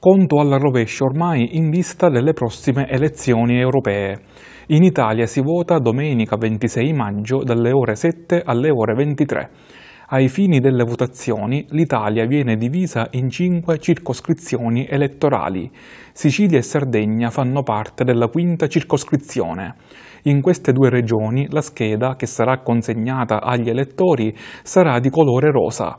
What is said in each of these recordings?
Conto alla rovescia ormai in vista delle prossime elezioni europee. In Italia si vota domenica 26 maggio dalle ore 7 alle ore 23. Ai fini delle votazioni, l'Italia viene divisa in cinque circoscrizioni elettorali. Sicilia e Sardegna fanno parte della quinta circoscrizione. In queste due regioni la scheda che sarà consegnata agli elettori sarà di colore rosa.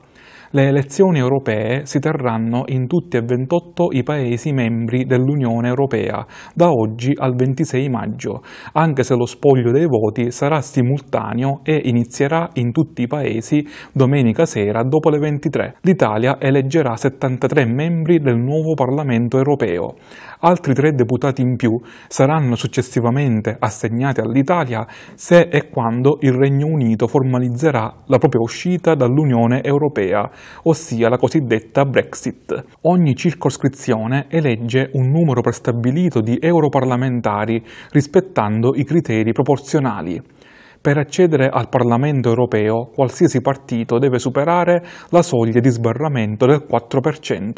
Le elezioni europee si terranno in tutti e 28 i Paesi membri dell'Unione Europea, da oggi al 26 maggio, anche se lo spoglio dei voti sarà simultaneo e inizierà in tutti i Paesi domenica sera dopo le 23. L'Italia eleggerà 73 membri del nuovo Parlamento europeo altri tre deputati in più saranno successivamente assegnati all'Italia se e quando il Regno Unito formalizzerà la propria uscita dall'Unione Europea, ossia la cosiddetta Brexit. Ogni circoscrizione elegge un numero prestabilito di europarlamentari rispettando i criteri proporzionali. Per accedere al Parlamento europeo qualsiasi partito deve superare la soglia di sbarramento del 4%.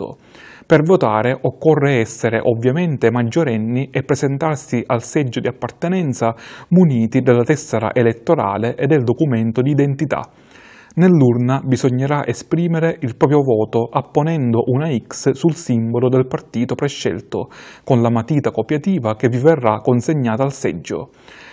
Per votare occorre essere ovviamente maggiorenni e presentarsi al seggio di appartenenza muniti della tessera elettorale e del documento di identità. Nell'urna bisognerà esprimere il proprio voto apponendo una X sul simbolo del partito prescelto, con la matita copiativa che vi verrà consegnata al seggio.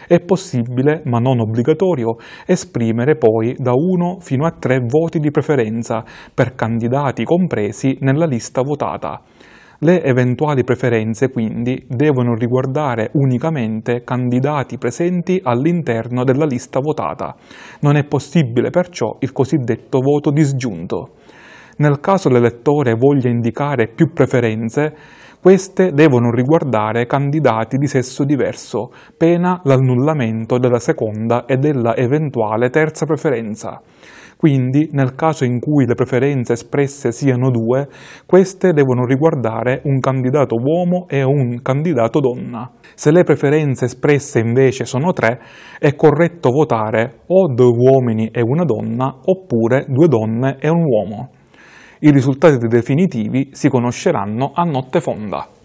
È possibile, ma non obbligatorio, esprimere poi da 1 fino a 3 voti di preferenza per candidati compresi nella lista votata. Le eventuali preferenze quindi devono riguardare unicamente candidati presenti all'interno della lista votata. Non è possibile perciò il cosiddetto voto disgiunto. Nel caso l'elettore voglia indicare più preferenze, queste devono riguardare candidati di sesso diverso, pena l'annullamento della seconda e della eventuale terza preferenza. Quindi, nel caso in cui le preferenze espresse siano due, queste devono riguardare un candidato uomo e un candidato donna. Se le preferenze espresse invece sono tre, è corretto votare o due uomini e una donna oppure due donne e un uomo. I risultati definitivi si conosceranno a notte fonda.